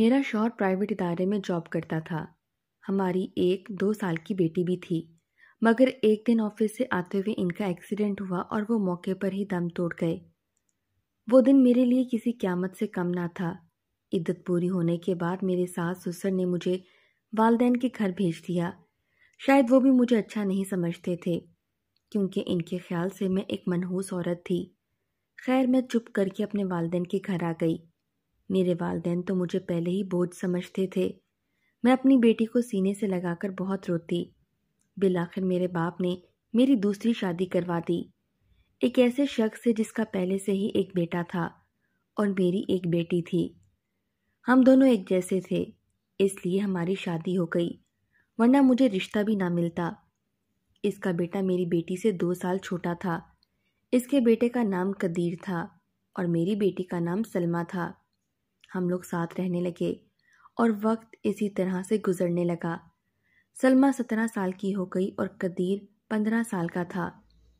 मेरा शौहर प्राइवेट इदारे में जॉब करता था हमारी एक दो साल की बेटी भी थी मगर एक दिन ऑफिस से आते हुए इनका एक्सीडेंट हुआ और वो मौके पर ही दम तोड़ गए वो दिन मेरे लिए किसी क्यामत से कम ना था इद्दत पूरी होने के बाद मेरे सास ससुर ने मुझे वालदेन के घर भेज दिया शायद वो भी मुझे अच्छा नहीं समझते थे क्योंकि इनके ख्याल से मैं एक मनहूस औरत थी खैर मैं चुप करके अपने वालदेन के घर आ गई मेरे वालदेन तो मुझे पहले ही बोझ समझते थे मैं अपनी बेटी को सीने से लगाकर बहुत रोती बिल मेरे बाप ने मेरी दूसरी शादी करवा दी एक ऐसे शख्स से जिसका पहले से ही एक बेटा था और मेरी एक बेटी थी हम दोनों एक जैसे थे इसलिए हमारी शादी हो गई वरना मुझे रिश्ता भी ना मिलता इसका बेटा मेरी बेटी से दो साल छोटा था इसके बेटे का नाम कदीर था और मेरी बेटी का नाम सलमा था हम लोग साथ रहने लगे और वक्त इसी तरह से गुजरने लगा सलमा सत्रह साल की हो गई और कदीर पंद्रह साल का था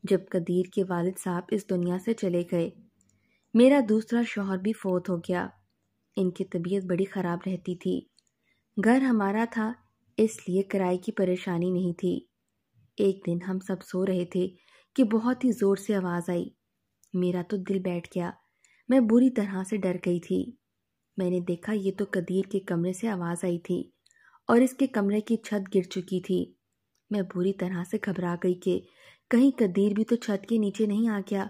जब कदीर के वालिद साहब इस दुनिया से चले गए मेरा दूसरा शोहर भी फोत हो गया इनकी तबीयत बड़ी ख़राब रहती थी घर हमारा था इसलिए किराए की परेशानी नहीं थी एक दिन हम सब सो रहे थे कि बहुत ही ज़ोर से आवाज़ आई मेरा तो दिल बैठ गया मैं बुरी तरह से डर गई थी मैंने देखा ये तो कदीर के कमरे से आवाज़ आई थी और इसके कमरे की छत गिर चुकी थी मैं बुरी तरह से घबरा गई कि कहीं कदीर भी तो छत के नीचे नहीं आ गया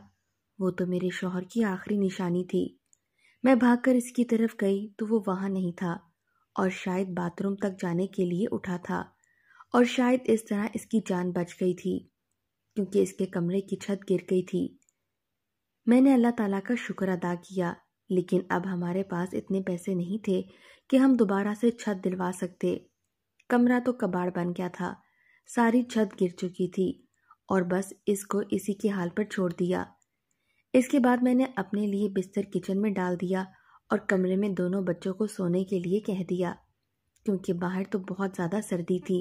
वो तो मेरे शोहर की आखिरी निशानी थी मैं भागकर इसकी तरफ गई तो वो वहाँ नहीं था और शायद बाथरूम तक जाने के लिए उठा था और शायद इस तरह इसकी जान बच गई थी क्योंकि इसके कमरे की छत गिर गई थी मैंने अल्लाह ताला का शुक्र अदा किया लेकिन अब हमारे पास इतने पैसे नहीं थे कि हम दोबारा से छत दिलवा सकते कमरा तो कबाड़ बन गया था सारी छत गिर चुकी थी और बस इसको इसी के हाल पर छोड़ दिया इसके बाद मैंने अपने लिए बिस्तर किचन में डाल दिया और कमरे में दोनों बच्चों को सोने के लिए कह दिया क्योंकि बाहर तो बहुत ज़्यादा सर्दी थी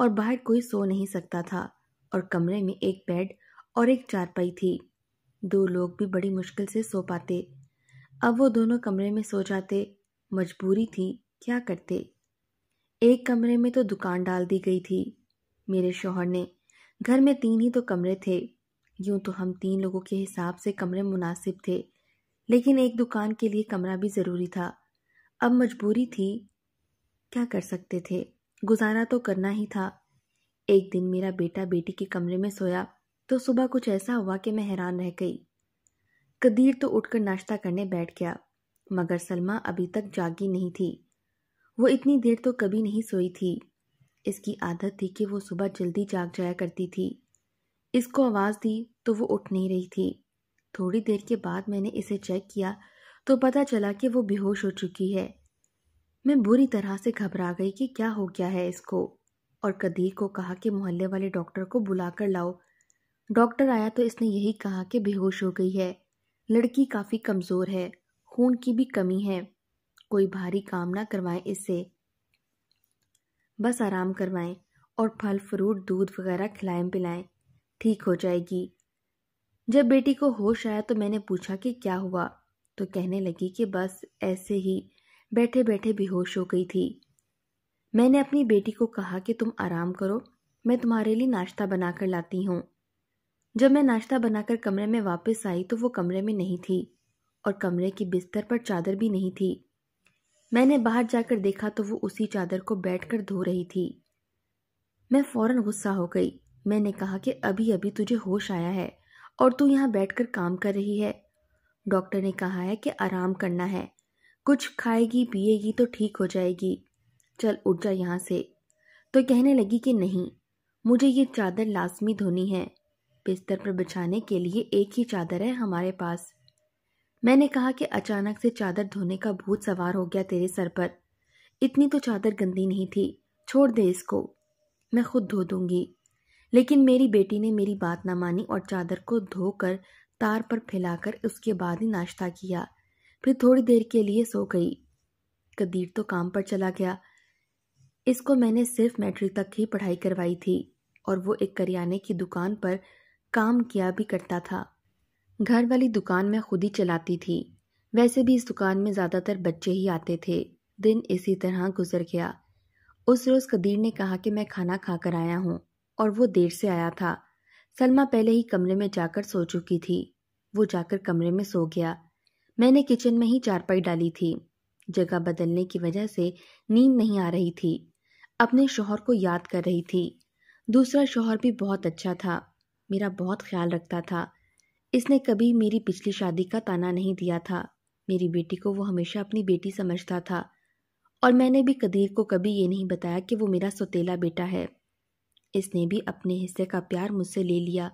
और बाहर कोई सो नहीं सकता था और कमरे में एक बेड और एक चारपाई थी दो लोग भी बड़ी मुश्किल से सो पाते अब वो दोनों कमरे में सो जाते मजबूरी थी क्या करते एक कमरे में तो दुकान डाल दी गई थी मेरे शोहर ने घर में तीन ही तो कमरे थे यूं तो हम तीन लोगों के हिसाब से कमरे मुनासिब थे लेकिन एक दुकान के लिए कमरा भी ज़रूरी था अब मजबूरी थी क्या कर सकते थे गुजारा तो करना ही था एक दिन मेरा बेटा बेटी के कमरे में सोया तो सुबह कुछ ऐसा हुआ कि मैं हैरान रह गई कदीर तो उठकर नाश्ता करने बैठ गया मगर सलमा अभी तक जागी नहीं थी वो इतनी देर तो कभी नहीं सोई थी इसकी आदत थी कि वो सुबह जल्दी जाग जाया करती थी इसको आवाज़ दी तो वो उठ नहीं रही थी थोड़ी देर के बाद मैंने इसे चेक किया तो पता चला कि वो बेहोश हो चुकी है मैं बुरी तरह से घबरा गई कि क्या हो गया है इसको और कदीर को कहा कि मोहल्ले वाले डॉक्टर को बुला कर लाओ डॉक्टर आया तो इसने यही कहा कि बेहोश हो गई है लड़की काफ़ी कमज़ोर है खून की भी कमी है कोई भारी काम ना करवाएं इससे बस आराम करवाएं और फल फ्रूट दूध वगैरह खिलाएं पिलाएं ठीक हो जाएगी जब बेटी को होश आया तो मैंने पूछा कि क्या हुआ तो कहने लगी कि बस ऐसे ही बैठे बैठे बेहोश हो गई थी मैंने अपनी बेटी को कहा कि तुम आराम करो मैं तुम्हारे लिए नाश्ता बनाकर लाती हूँ जब मैं नाश्ता बनाकर कमरे में वापस आई तो वो कमरे में नहीं थी और कमरे की बिस्तर पर चादर भी नहीं थी मैंने बाहर जाकर देखा तो वो उसी चादर को बैठकर धो रही थी मैं फ़ौरन गुस्सा हो गई मैंने कहा कि अभी अभी तुझे होश आया है और तू यहाँ बैठकर काम कर रही है डॉक्टर ने कहा है कि आराम करना है कुछ खाएगी पिएगी तो ठीक हो जाएगी चल उठ जा यहाँ से तो कहने लगी कि नहीं मुझे ये चादर लाजमी धोनी है बिस्तर पर बिछाने के लिए एक ही चादर है हमारे पास मैंने कहा कि अचानक से चादर धोने का भूत सवार हो गया तेरे सर पर इतनी तो चादर गंदी नहीं थी छोड़ दे इसको मैं खुद धो दूंगी लेकिन मेरी बेटी ने मेरी बात ना मानी और चादर को धोकर तार पर फैलाकर उसके बाद ही नाश्ता किया फिर थोड़ी देर के लिए सो गई कदीर तो काम पर चला गया इसको मैंने सिर्फ मैट्रिक तक ही पढ़ाई करवाई थी और वो एक करियाने की दुकान पर काम किया भी करता था घर वाली दुकान मैं खुद ही चलाती थी वैसे भी इस दुकान में ज़्यादातर बच्चे ही आते थे दिन इसी तरह गुजर गया उस रोज़ कदीर ने कहा कि मैं खाना खा कर आया हूँ और वो देर से आया था सलमा पहले ही कमरे में जाकर सो चुकी थी वो जाकर कमरे में सो गया मैंने किचन में ही चारपाई डाली थी जगह बदलने की वजह से नींद नहीं आ रही थी अपने शोहर को याद कर रही थी दूसरा शोहर भी बहुत अच्छा था मेरा बहुत ख्याल रखता था इसने कभी मेरी पिछली शादी का ताना नहीं दिया था मेरी बेटी को वो हमेशा अपनी बेटी समझता था और मैंने भी कदीर को कभी ये नहीं बताया कि वो मेरा सौतेला बेटा है इसने भी अपने हिस्से का प्यार मुझसे ले लिया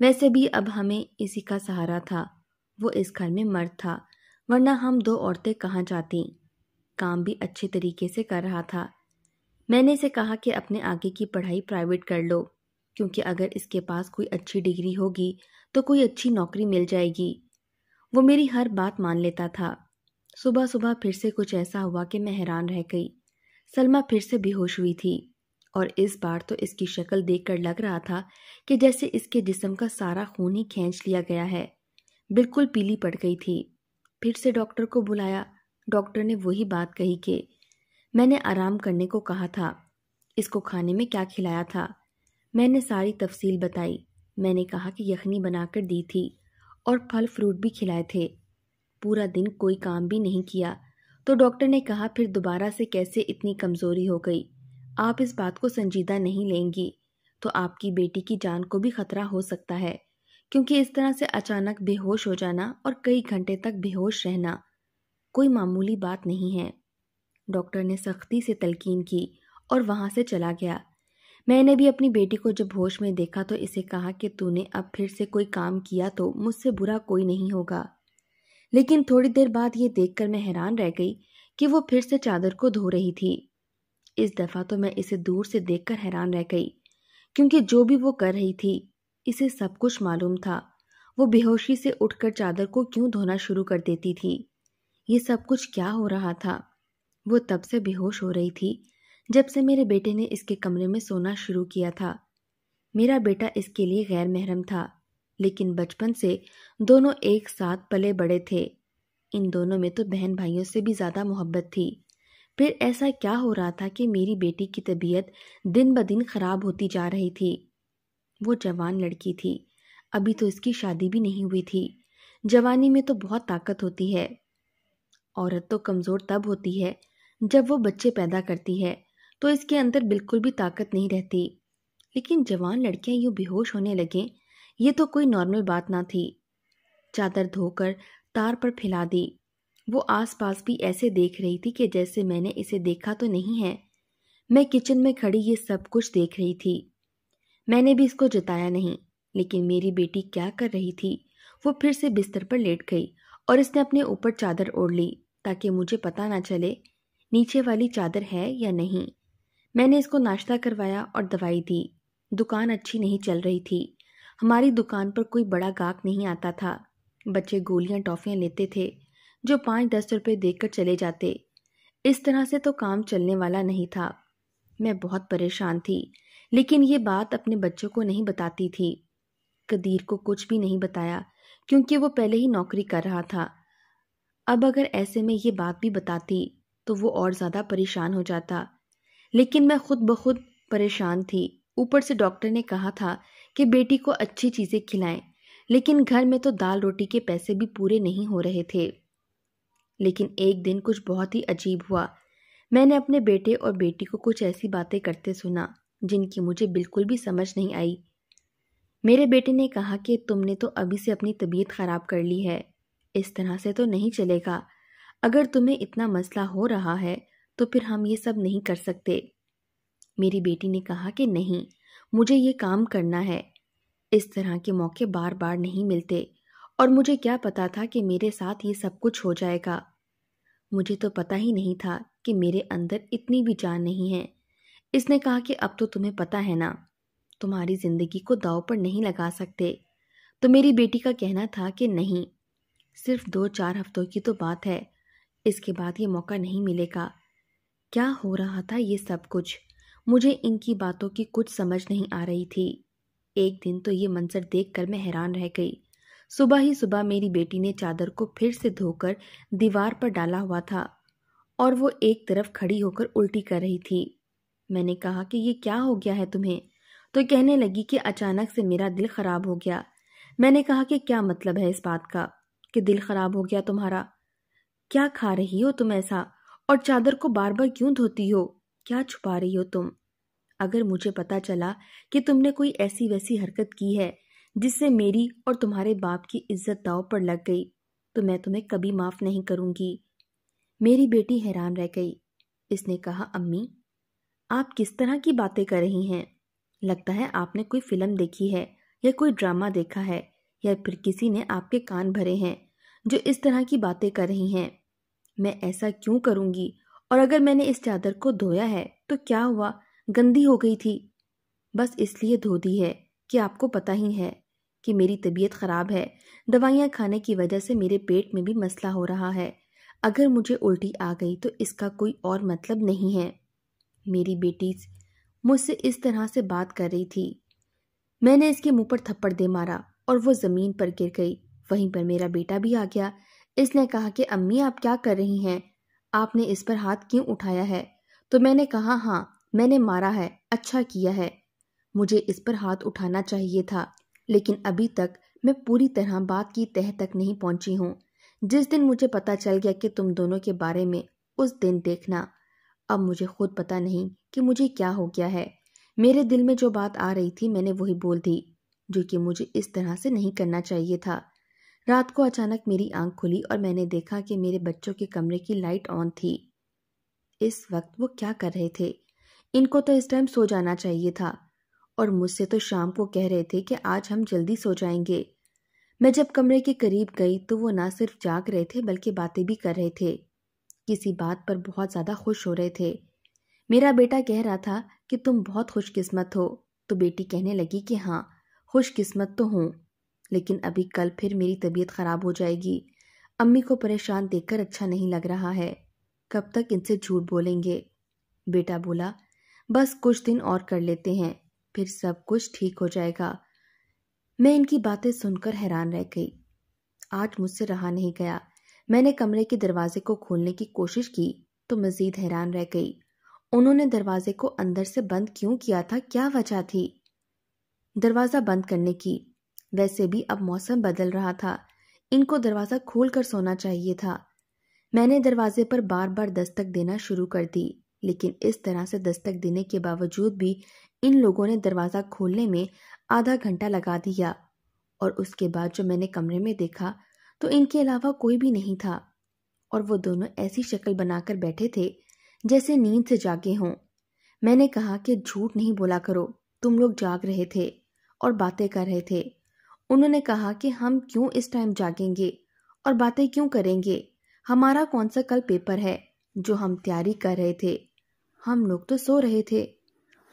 वैसे भी अब हमें इसी का सहारा था वो इस घर में मर्द था वरना हम दो औरतें कहाँ जाती काम भी अच्छे तरीके से कर रहा था मैंने इसे कहा कि अपने आगे की पढ़ाई प्राइवेट कर लो क्योंकि अगर इसके पास कोई अच्छी डिग्री होगी तो कोई अच्छी नौकरी मिल जाएगी वो मेरी हर बात मान लेता था सुबह सुबह फिर से कुछ ऐसा हुआ कि मैं हैरान रह गई सलमा फिर से बेहोश हुई थी और इस बार तो इसकी शक्ल देखकर लग रहा था कि जैसे इसके जिसम का सारा खून ही खींच लिया गया है बिल्कुल पीली पड़ गई थी फिर से डॉक्टर को बुलाया डॉक्टर ने वही बात कही कि मैंने आराम करने को कहा था इसको खाने में क्या खिलाया था मैंने सारी तफसील बताई मैंने कहा कि यखनी बनाकर दी थी और फल फ्रूट भी खिलाए थे पूरा दिन कोई काम भी नहीं किया तो डॉक्टर ने कहा फिर दोबारा से कैसे इतनी कमज़ोरी हो गई आप इस बात को संजीदा नहीं लेंगी तो आपकी बेटी की जान को भी खतरा हो सकता है क्योंकि इस तरह से अचानक बेहोश हो जाना और कई घंटे तक बेहोश रहना कोई मामूली बात नहीं है डॉक्टर ने सख्ती से तलकीन की और वहाँ से चला गया मैंने भी अपनी बेटी को जब होश में देखा तो इसे कहा कि तूने अब फिर से कोई काम किया तो मुझसे बुरा कोई नहीं होगा लेकिन थोड़ी देर बाद ये देखकर मैं हैरान रह गई कि वो फिर से चादर को धो रही थी इस दफ़ा तो मैं इसे दूर से देखकर हैरान रह गई क्योंकि जो भी वो कर रही थी इसे सब कुछ मालूम था वो बेहोशी से उठकर चादर को क्यों धोना शुरू कर देती थी ये सब कुछ क्या हो रहा था वो तब से बेहोश हो रही थी जब से मेरे बेटे ने इसके कमरे में सोना शुरू किया था मेरा बेटा इसके लिए गैर महरम था लेकिन बचपन से दोनों एक साथ पले बड़े थे इन दोनों में तो बहन भाइयों से भी ज़्यादा मोहब्बत थी फिर ऐसा क्या हो रहा था कि मेरी बेटी की तबीयत दिन ब दिन ख़राब होती जा रही थी वो जवान लड़की थी अभी तो इसकी शादी भी नहीं हुई थी जवानी में तो बहुत ताकत होती है औरत तो कमज़ोर तब होती है जब वो बच्चे पैदा करती है तो इसके अंदर बिल्कुल भी ताकत नहीं रहती लेकिन जवान लड़कियां यूँ बेहोश होने लगें ये तो कोई नॉर्मल बात ना थी चादर धोकर तार पर फैला दी वो आसपास भी ऐसे देख रही थी कि जैसे मैंने इसे देखा तो नहीं है मैं किचन में खड़ी ये सब कुछ देख रही थी मैंने भी इसको जताया नहीं लेकिन मेरी बेटी क्या कर रही थी वो फिर से बिस्तर पर लेट गई और इसने अपने ऊपर चादर ओढ़ ली ताकि मुझे पता ना चले नीचे वाली चादर है या नहीं मैंने इसको नाश्ता करवाया और दवाई दी दुकान अच्छी नहीं चल रही थी हमारी दुकान पर कोई बड़ा गाहक नहीं आता था बच्चे गोलियां टॉफ़ियाँ लेते थे जो पाँच दस रुपये देकर चले जाते इस तरह से तो काम चलने वाला नहीं था मैं बहुत परेशान थी लेकिन ये बात अपने बच्चों को नहीं बताती थी कदीर को कुछ भी नहीं बताया क्योंकि वो पहले ही नौकरी कर रहा था अब अगर ऐसे में ये बात भी बताती तो वो और ज़्यादा परेशान हो जाता लेकिन मैं खुद ब खुद परेशान थी ऊपर से डॉक्टर ने कहा था कि बेटी को अच्छी चीज़ें खिलाएं लेकिन घर में तो दाल रोटी के पैसे भी पूरे नहीं हो रहे थे लेकिन एक दिन कुछ बहुत ही अजीब हुआ मैंने अपने बेटे और बेटी को कुछ ऐसी बातें करते सुना जिनकी मुझे बिल्कुल भी समझ नहीं आई मेरे बेटे ने कहा कि तुमने तो अभी से अपनी तबीयत ख़राब कर ली है इस तरह से तो नहीं चलेगा अगर तुम्हें इतना मसला हो रहा है तो फिर हम ये सब नहीं कर सकते मेरी बेटी ने कहा कि नहीं मुझे ये काम करना है इस तरह के मौके बार बार नहीं मिलते और मुझे क्या पता था कि मेरे साथ ये सब कुछ हो जाएगा मुझे तो पता ही नहीं था कि मेरे अंदर इतनी भी जान नहीं है इसने कहा कि अब तो तुम्हें पता है ना तुम्हारी ज़िंदगी को दाव पर नहीं लगा सकते तो मेरी बेटी का कहना था कि नहीं सिर्फ दो चार हफ्तों की तो बात है इसके बाद ये मौका नहीं मिलेगा क्या हो रहा था ये सब कुछ मुझे इनकी बातों की कुछ समझ नहीं आ रही थी एक दिन तो ये मंजर कर मैं हैरान रह गई सुबह ही सुबह मेरी बेटी ने चादर को फिर से धोकर दीवार पर डाला हुआ था और वो एक तरफ खड़ी होकर उल्टी कर रही थी मैंने कहा कि ये क्या हो गया है तुम्हें तो कहने लगी कि अचानक से मेरा दिल खराब हो गया मैंने कहा कि क्या मतलब है इस बात का कि दिल खराब हो गया तुम्हारा क्या खा रही हो तुम ऐसा और चादर को बार बार क्यों धोती हो क्या छुपा रही हो तुम अगर मुझे पता चला कि तुमने कोई ऐसी वैसी हरकत की है जिससे मेरी और तुम्हारे बाप की इज्जत दाव पर लग गई तो मैं तुम्हें कभी माफ़ नहीं करूंगी मेरी बेटी हैरान रह गई इसने कहा अम्मी आप किस तरह की बातें कर रही हैं लगता है आपने कोई फिल्म देखी है या कोई ड्रामा देखा है या फिर किसी ने आपके कान भरे हैं जो इस तरह की बातें कर रही हैं मैं ऐसा क्यों करूंगी और अगर मैंने इस चादर को धोया है तो क्या हुआ गंदी हो गई थी बस इसलिए धो दी है कि आपको पता ही है कि मेरी तबीयत ख़राब है दवाइयाँ खाने की वजह से मेरे पेट में भी मसला हो रहा है अगर मुझे उल्टी आ गई तो इसका कोई और मतलब नहीं है मेरी बेटी मुझसे इस तरह से बात कर रही थी मैंने इसके मुंह पर थप्पड़ दे मारा और वो ज़मीन पर गिर गई वहीं पर मेरा बेटा भी आ गया इसने कहा कि अम्मी आप क्या कर रही हैं आपने इस पर हाथ क्यों उठाया है तो मैंने कहा हाँ मैंने मारा है अच्छा किया है मुझे इस पर हाथ उठाना चाहिए था लेकिन अभी तक मैं पूरी तरह बात की तह तक नहीं पहुंची हूँ जिस दिन मुझे पता चल गया कि तुम दोनों के बारे में उस दिन देखना अब मुझे खुद पता नहीं कि मुझे क्या हो गया है मेरे दिल में जो बात आ रही थी मैंने वही बोल दी जो कि मुझे इस तरह से नहीं करना चाहिए था रात को अचानक मेरी आंख खुली और मैंने देखा कि मेरे बच्चों के कमरे की लाइट ऑन थी इस वक्त वो क्या कर रहे थे इनको तो इस टाइम सो जाना चाहिए था और मुझसे तो शाम को कह रहे थे कि आज हम जल्दी सो जाएंगे मैं जब कमरे के करीब गई तो वो ना सिर्फ जाग रहे थे बल्कि बातें भी कर रहे थे किसी बात पर बहुत ज़्यादा खुश हो रहे थे मेरा बेटा कह रहा था कि तुम बहुत खुशकिस्मत हो तो बेटी कहने लगी कि हाँ खुशकिस्मत तो हूँ लेकिन अभी कल फिर मेरी तबीयत ख़राब हो जाएगी अम्मी को परेशान देखकर अच्छा नहीं लग रहा है कब तक इनसे झूठ बोलेंगे बेटा बोला बस कुछ दिन और कर लेते हैं फिर सब कुछ ठीक हो जाएगा मैं इनकी बातें सुनकर हैरान रह गई आज मुझसे रहा नहीं गया मैंने कमरे के दरवाजे को खोलने की कोशिश की तो मज़ीद हैरान रह गई उन्होंने दरवाजे को अंदर से बंद क्यों किया था क्या वजह थी दरवाज़ा बंद करने की वैसे भी अब मौसम बदल रहा था इनको दरवाज़ा खोल कर सोना चाहिए था मैंने दरवाजे पर बार बार दस्तक देना शुरू कर दी लेकिन इस तरह से दस्तक देने के बावजूद भी इन लोगों ने दरवाज़ा खोलने में आधा घंटा लगा दिया और उसके बाद जो मैंने कमरे में देखा तो इनके अलावा कोई भी नहीं था और वो दोनों ऐसी शक्ल बनाकर बैठे थे जैसे नींद से जागे हों मैंने कहा कि झूठ नहीं बोला करो तुम लोग जाग रहे थे और बातें कर रहे थे उन्होंने कहा कि हम क्यों इस टाइम जागेंगे और बातें क्यों करेंगे हमारा कौन सा कल पेपर है जो हम तैयारी कर रहे थे हम लोग तो सो रहे थे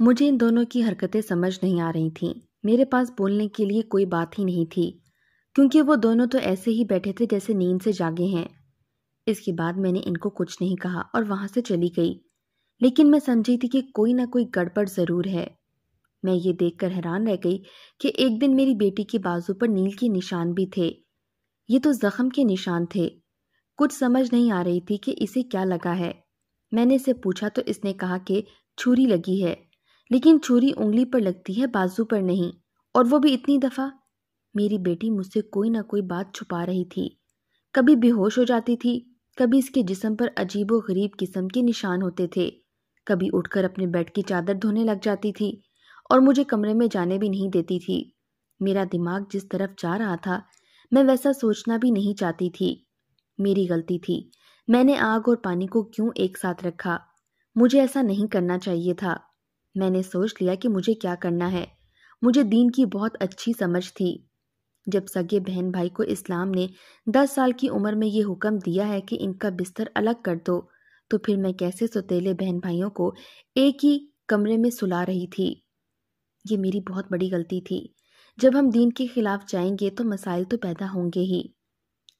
मुझे इन दोनों की हरकतें समझ नहीं आ रही थीं मेरे पास बोलने के लिए कोई बात ही नहीं थी क्योंकि वो दोनों तो ऐसे ही बैठे थे जैसे नींद से जागे हैं इसके बाद मैंने इनको कुछ नहीं कहा और वहाँ से चली गई लेकिन मैं समझी थी कि कोई ना कोई गड़बड़ ज़रूर है मैं ये देखकर हैरान रह गई कि एक दिन मेरी बेटी के बाजू पर नील के निशान भी थे ये तो जख्म के निशान थे कुछ समझ नहीं आ रही थी कि इसे क्या लगा है मैंने इसे पूछा तो इसने कहा कि छुरी लगी है लेकिन छुरी उंगली पर लगती है बाजू पर नहीं और वो भी इतनी दफ़ा मेरी बेटी मुझसे कोई ना कोई बात छुपा रही थी कभी बेहोश हो जाती थी कभी इसके जिसम पर अजीब व गरीब किस्म के निशान होते थे कभी उठकर अपने बेड की चादर धोने लग जाती थी और मुझे कमरे में जाने भी नहीं देती थी मेरा दिमाग जिस तरफ जा रहा था मैं वैसा सोचना भी नहीं चाहती थी मेरी गलती थी मैंने आग और पानी को क्यों एक साथ रखा मुझे ऐसा नहीं करना चाहिए था मैंने सोच लिया कि मुझे क्या करना है मुझे दीन की बहुत अच्छी समझ थी जब सगे बहन भाई को इस्लाम ने दस साल की उम्र में ये हुक्म दिया है कि इनका बिस्तर अलग कर दो तो फिर मैं कैसे सतीले बहन भाइयों को एक ही कमरे में सुला रही थी ये मेरी बहुत बड़ी गलती थी जब हम दीन के ख़िलाफ़ जाएंगे तो मसाइल तो पैदा होंगे ही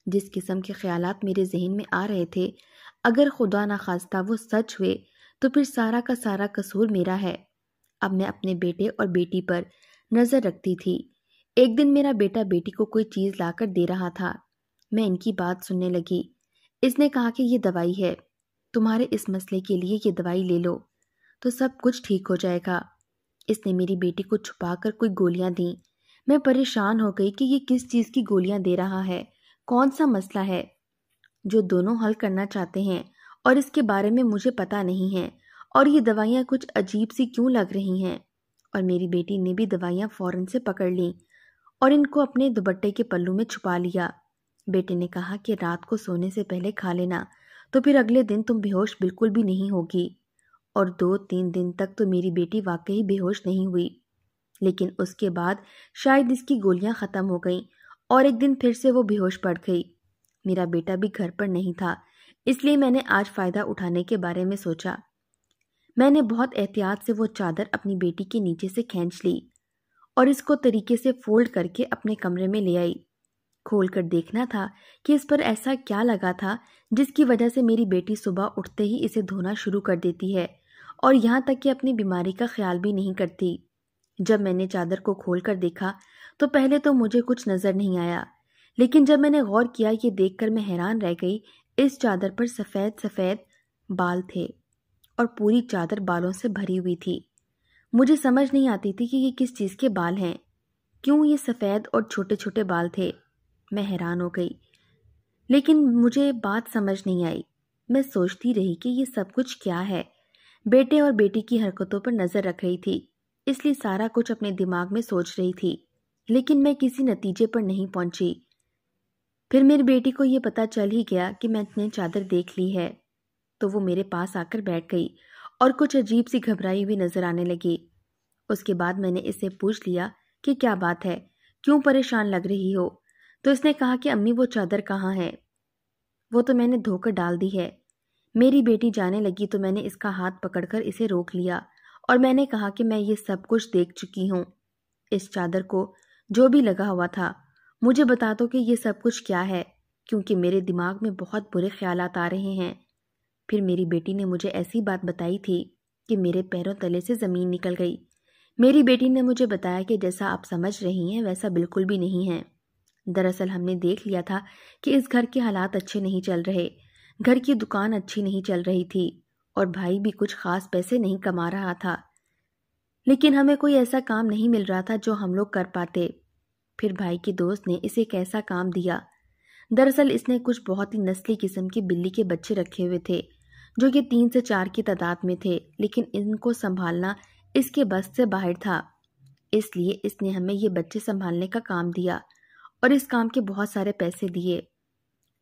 जिस किस्म के ख्याल मेरे जहन में आ रहे थे अगर खुदा ना खास्ता वो सच हुए तो फिर सारा का सारा कसूर मेरा है अब मैं अपने बेटे और बेटी पर नज़र रखती थी एक दिन मेरा बेटा बेटी को कोई चीज़ लाकर दे रहा था मैं इनकी बात सुनने लगी इसने कहा कि ये दवाई है तुम्हारे इस मसले के लिए ये दवाई ले लो तो सब कुछ ठीक हो जाएगा इसने मेरी बेटी को छुपाकर कोई गोलियां दी मैं परेशान हो गई कि ये किस चीज़ की गोलियां दे रहा है कौन सा मसला है जो दोनों हल करना चाहते हैं और इसके बारे में मुझे पता नहीं है और ये दवाइयाँ कुछ अजीब सी क्यों लग रही हैं और मेरी बेटी ने भी दवाइयाँ फ़ौरन से पकड़ लीं और इनको अपने दुपट्टे के पल्लू में छुपा लिया बेटे ने कहा कि रात को सोने से पहले खा लेना तो फिर अगले दिन तुम बेहोश बिल्कुल भी नहीं होगी और दो तीन दिन तक तो मेरी बेटी वाकई बेहोश नहीं हुई लेकिन उसके बाद शायद इसकी गोलियां ख़त्म हो गईं और एक दिन फिर से वो बेहोश पड़ गई मेरा बेटा भी घर पर नहीं था इसलिए मैंने आज फ़ायदा उठाने के बारे में सोचा मैंने बहुत एहतियात से वो चादर अपनी बेटी के नीचे से खींच ली और इसको तरीके से फोल्ड करके अपने कमरे में ले आई खोल कर देखना था कि इस पर ऐसा क्या लगा था जिसकी वजह से मेरी बेटी सुबह उठते ही इसे धोना शुरू कर देती है और यहाँ तक कि अपनी बीमारी का ख्याल भी नहीं करती जब मैंने चादर को खोल कर देखा तो पहले तो मुझे कुछ नज़र नहीं आया लेकिन जब मैंने गौर किया ये कर मैं हैरान रह गई इस चादर पर सफ़ेद सफ़ेद बाल थे और पूरी चादर बालों से भरी हुई थी मुझे समझ नहीं आती थी कि ये किस चीज़ के बाल हैं क्यों ये सफ़ेद और छोटे छोटे बाल थे मैं हैरान हो गई लेकिन मुझे बात समझ नहीं आई मैं सोचती रही कि ये सब कुछ क्या है बेटे और बेटी की हरकतों पर नजर रख रही थी इसलिए सारा कुछ अपने दिमाग में सोच रही थी लेकिन मैं किसी नतीजे पर नहीं पहुंची फिर मेरी बेटी को यह पता चल ही गया कि मैंने चादर देख ली है तो वो मेरे पास आकर बैठ गई और कुछ अजीब सी घबराई हुई नजर आने लगी उसके बाद मैंने इससे पूछ लिया कि क्या बात है क्यों परेशान लग रही हो तो इसने कहा कि अम्मी वो चादर कहाँ है वो तो मैंने धोकर डाल दी है मेरी बेटी जाने लगी तो मैंने इसका हाथ पकड़कर इसे रोक लिया और मैंने कहा कि मैं ये सब कुछ देख चुकी हूँ इस चादर को जो भी लगा हुआ था मुझे बता दो कि ये सब कुछ क्या है क्योंकि मेरे दिमाग में बहुत बुरे ख्याल आ रहे हैं फिर मेरी बेटी ने मुझे ऐसी बात बताई थी कि मेरे पैरों तले से ज़मीन निकल गई मेरी बेटी ने मुझे बताया कि जैसा आप समझ रही हैं वैसा बिल्कुल भी नहीं है दरअसल हमने देख लिया था कि इस घर के हालात अच्छे नहीं चल रहे घर की दुकान अच्छी नहीं चल रही थी और भाई भी कुछ खास पैसे नहीं कमा रहा था लेकिन हमें कोई ऐसा काम नहीं मिल रहा था जो हम लोग कर पाते फिर भाई के दोस्त ने इसे एक ऐसा काम दिया दरअसल इसने कुछ बहुत ही नस्ली किस्म की बिल्ली के बच्चे रखे हुए थे जो कि तीन से चार की तादाद में थे लेकिन इनको संभालना इसके बस से बाहर था इसलिए इसने हमें ये बच्चे संभालने का काम दिया और इस काम के बहुत सारे पैसे दिए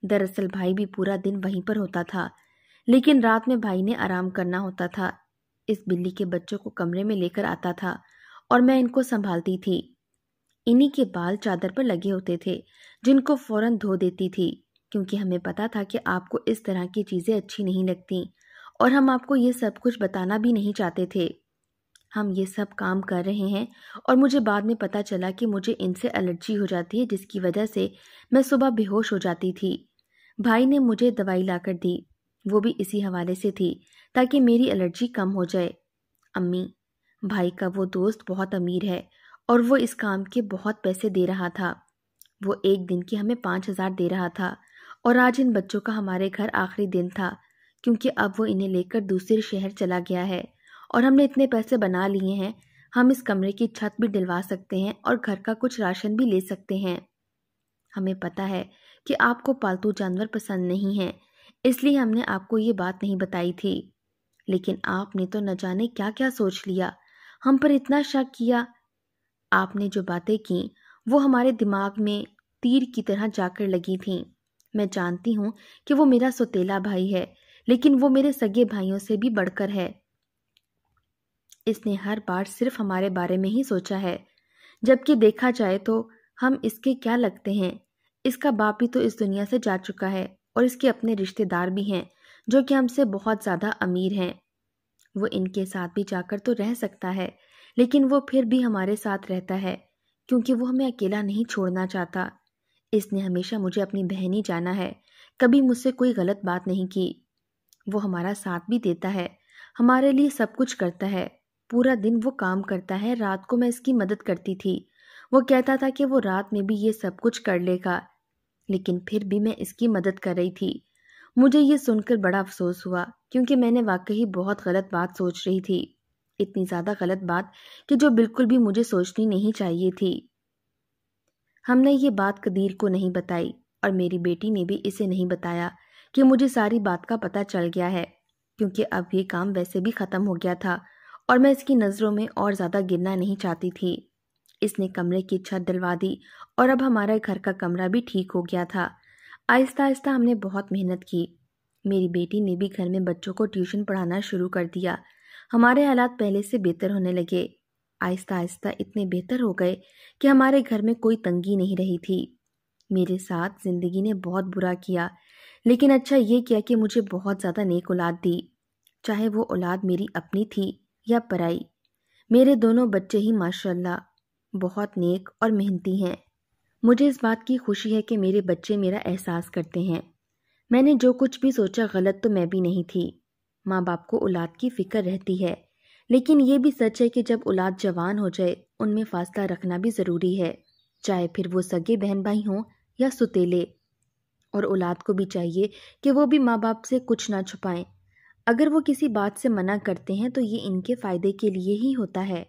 दरअसल भाई भी पूरा दिन वहीं पर होता था लेकिन रात में भाई ने आराम करना होता था इस बिल्ली के बच्चों को कमरे में लेकर आता था और मैं इनको संभालती थी इन्हीं के बाल चादर पर लगे होते थे जिनको फौरन धो देती थी क्योंकि हमें पता था कि आपको इस तरह की चीज़ें अच्छी नहीं लगती और हम आपको ये सब कुछ बताना भी नहीं चाहते थे हम ये सब काम कर रहे हैं और मुझे बाद में पता चला कि मुझे इनसे एलर्जी हो जाती है जिसकी वजह से मैं सुबह बेहोश हो जाती थी भाई ने मुझे दवाई लाकर दी वो भी इसी हवाले से थी ताकि मेरी एलर्जी कम हो जाए अम्मी भाई का वो दोस्त बहुत अमीर है और वो इस काम के बहुत पैसे दे रहा था वो एक दिन की हमें पाँच हज़ार दे रहा था और आज इन बच्चों का हमारे घर आखिरी दिन था क्योंकि अब वो इन्हें लेकर दूसरे शहर चला गया है और हमने इतने पैसे बना लिए हैं हम इस कमरे की छत भी डिलवा सकते हैं और घर का कुछ राशन भी ले सकते हैं हमें पता है कि आपको पालतू जानवर पसंद नहीं है इसलिए हमने आपको ये बात नहीं बताई थी लेकिन आपने तो न जाने क्या क्या सोच लिया हम पर इतना शक किया आपने जो बातें की वो हमारे दिमाग में तीर की तरह जाकर लगी थी मैं जानती हूँ कि वो मेरा सोतेला भाई है लेकिन वो मेरे सगे भाइयों से भी बढ़कर है इसने हर बार सिर्फ हमारे बारे में ही सोचा है जबकि देखा जाए तो हम इसके क्या लगते हैं इसका बाप भी तो इस दुनिया से जा चुका है और इसके अपने रिश्तेदार भी हैं जो कि हमसे बहुत ज़्यादा अमीर हैं वो इनके साथ भी जाकर तो रह सकता है लेकिन वो फिर भी हमारे साथ रहता है क्योंकि वो हमें अकेला नहीं छोड़ना चाहता इसने हमेशा मुझे अपनी बहन ही जाना है कभी मुझसे कोई गलत बात नहीं की वो हमारा साथ भी देता है हमारे लिए सब कुछ करता है पूरा दिन वो काम करता है रात को मैं इसकी मदद करती थी वो कहता था कि वो रात में भी ये सब कुछ कर लेगा लेकिन फिर भी मैं इसकी मदद कर रही थी मुझे ये सुनकर बड़ा अफसोस हुआ क्योंकि मैंने वाकई बहुत गलत बात सोच रही थी इतनी ज़्यादा गलत बात कि जो बिल्कुल भी मुझे सोचनी नहीं चाहिए थी हमने ये बात कदीर को नहीं बताई और मेरी बेटी ने भी इसे नहीं बताया कि मुझे सारी बात का पता चल गया है क्योंकि अब ये काम वैसे भी ख़त्म हो गया था और मैं इसकी नज़रों में और ज़्यादा गिरना नहीं चाहती थी इसने कमरे की छत दिलवा दी और अब हमारा घर का कमरा भी ठीक हो गया था आहिस्ता आहिस्ता हमने बहुत मेहनत की मेरी बेटी ने भी घर में बच्चों को ट्यूशन पढ़ाना शुरू कर दिया हमारे हालात पहले से बेहतर होने लगे आहिस्ता आहिस्ता इतने बेहतर हो गए कि हमारे घर में कोई तंगी नहीं रही थी मेरे साथ ज़िंदगी ने बहुत बुरा किया लेकिन अच्छा ये किया कि मुझे बहुत ज़्यादा नेक औलाद दी चाहे वो औलाद मेरी अपनी थी या पराई मेरे दोनों बच्चे ही माशाल्लाह बहुत नेक और मेहनती हैं मुझे इस बात की खुशी है कि मेरे बच्चे मेरा एहसास करते हैं मैंने जो कुछ भी सोचा गलत तो मैं भी नहीं थी माँ बाप को औलाद की फ़िक्र रहती है लेकिन ये भी सच है कि जब औलाद जवान हो जाए उनमें फासला रखना भी ज़रूरी है चाहे फिर वो सगे बहन भाई हों या सुतेले और औलाद को भी चाहिए कि वो भी माँ बाप से कुछ ना छुपाएं अगर वो किसी बात से मना करते हैं तो ये इनके फ़ायदे के लिए ही होता है